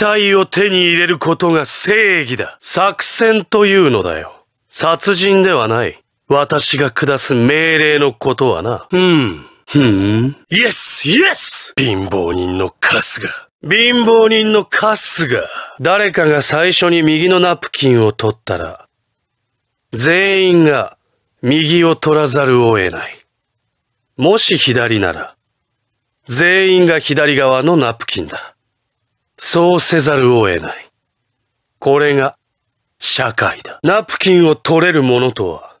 体を手に入れることが正義だ。作戦というのだよ。殺人ではない。私が下す命令のことはな。うん。ふん。イエスイエス貧乏人のカスが。貧乏人のカスが。誰かが最初に右のナプキンを取ったら、全員が右を取らざるを得ない。もし左なら、全員が左側のナプキンだ。そうせざるを得ない。これが社会だ。ナプキンを取れるものとは、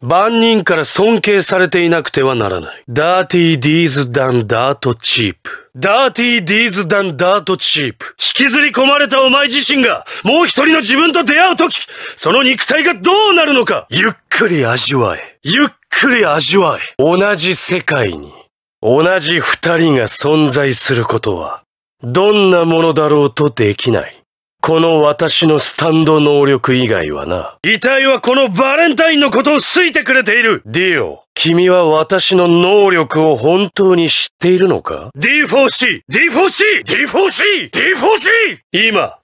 万人から尊敬されていなくてはならない。ダーティーディーズダンダートチープ。ダーティーディーズダンダートチープ。引きずり込まれたお前自身が、もう一人の自分と出会うとき、その肉体がどうなるのか、ゆっくり味わえ。ゆっくり味わえ。同じ世界に、同じ二人が存在することは、どんなものだろうとできない。この私のスタンド能力以外はな。遺体はこのバレンタインのことを好いてくれているディオ、君は私の能力を本当に知っているのか ?D4C!D4C!D4C!D4C! 今、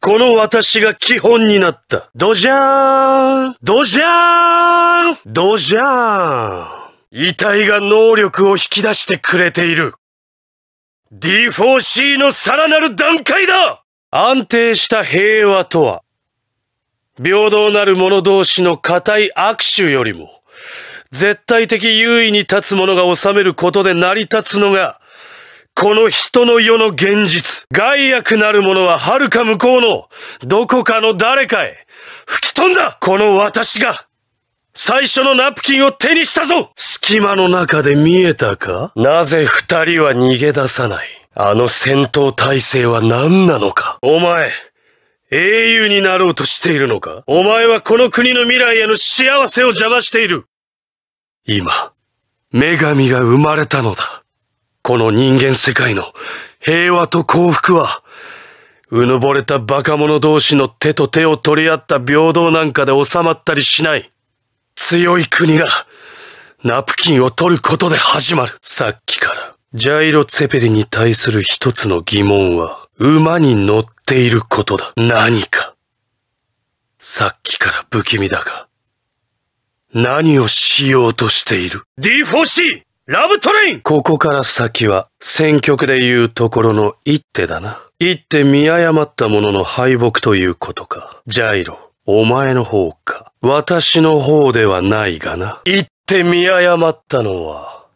この私が基本になった。ドジャーンドジャーンドジャーン遺体が能力を引き出してくれている。D4C のさらなる段階だ安定した平和とは、平等なる者同士の固い握手よりも、絶対的優位に立つ者が治めることで成り立つのが、この人の世の現実。害悪なる者は遥か向こうの、どこかの誰かへ、吹き飛んだこの私が、最初のナプキンを手にしたぞ隙間の中で見えたかなぜ二人は逃げ出さないあの戦闘体制は何なのかお前、英雄になろうとしているのかお前はこの国の未来への幸せを邪魔している今、女神が生まれたのだ。この人間世界の平和と幸福は、うぬぼれた馬鹿者同士の手と手を取り合った平等なんかで収まったりしない。強い国がナプキンを取ることで始まる。さっきから、ジャイロ・ツェペリに対する一つの疑問は、馬に乗っていることだ。何か。さっきから不気味だが、何をしようとしている ?D4C! ラブトレインここから先は、選曲で言うところの一手だな。一手見誤ったものの敗北ということか。ジャイロ、お前の方か。私の方ではないがな。一って見誤ったのは、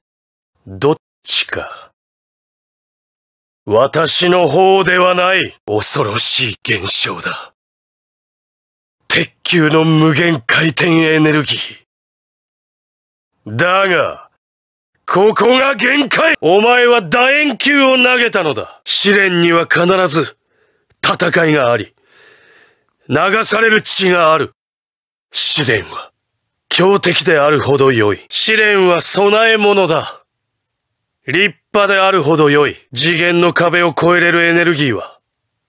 どっちか。私の方ではない恐ろしい現象だ。鉄球の無限回転エネルギー。だが、ここが限界お前は楕円球を投げたのだ試練には必ず戦いがあり、流される血がある。試練は強敵であるほど良い。試練は備え物だ。立派であるほど良い。次元の壁を越えれるエネルギーは、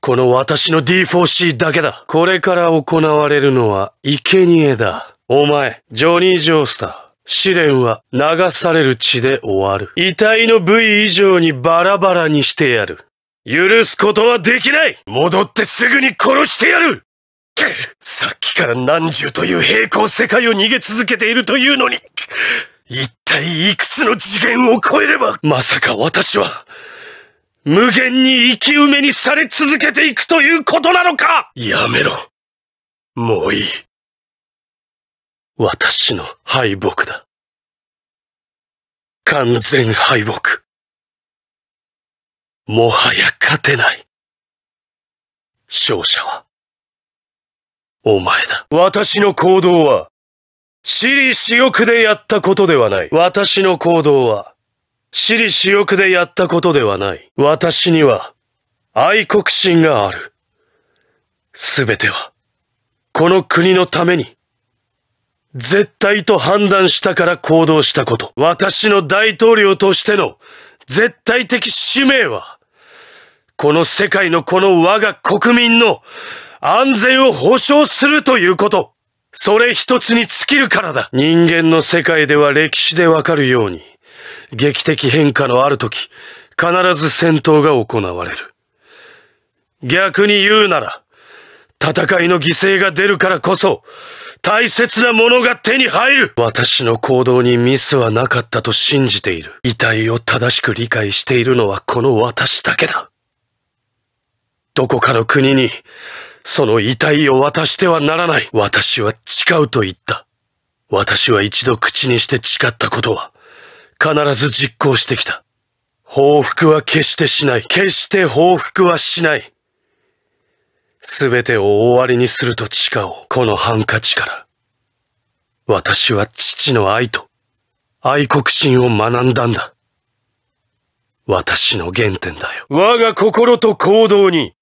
この私の D4C だけだ。これから行われるのは、生贄だ。お前、ジョニー・ジョースター。試練は流される血で終わる。遺体の部位以上にバラバラにしてやる。許すことはできない戻ってすぐに殺してやるさっきから何十という平行世界を逃げ続けているというのに、一体いくつの次元を超えれば、まさか私は、無限に生き埋めにされ続けていくということなのかやめろ。もういい。私の敗北だ。完全敗北。もはや勝てない。勝者はお前だ。私の行動は、私利私欲でやったことではない。私の行動は、私利私欲でやったことではない。私には、愛国心がある。すべては、この国のために、絶対と判断したから行動したこと。私の大統領としての絶対的使命は、この世界のこの我が国民の安全を保証するということ。それ一つに尽きるからだ。人間の世界では歴史でわかるように、劇的変化のある時、必ず戦闘が行われる。逆に言うなら、戦いの犠牲が出るからこそ、大切なものが手に入る私の行動にミスはなかったと信じている。遺体を正しく理解しているのはこの私だけだ。どこかの国に、その遺体を渡してはならない。私は誓うと言った。私は一度口にして誓ったことは、必ず実行してきた。報復は決してしない。決して報復はしない。すべてを終わりにすると誓おう。このハンカチから。私は父の愛と愛国心を学んだんだ。私の原点だよ。我が心と行動に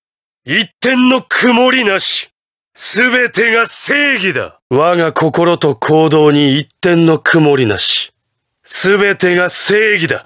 一点の曇りなし。すべてが正義だ。我が心と行動に一点の曇りなし。すべてが正義だ。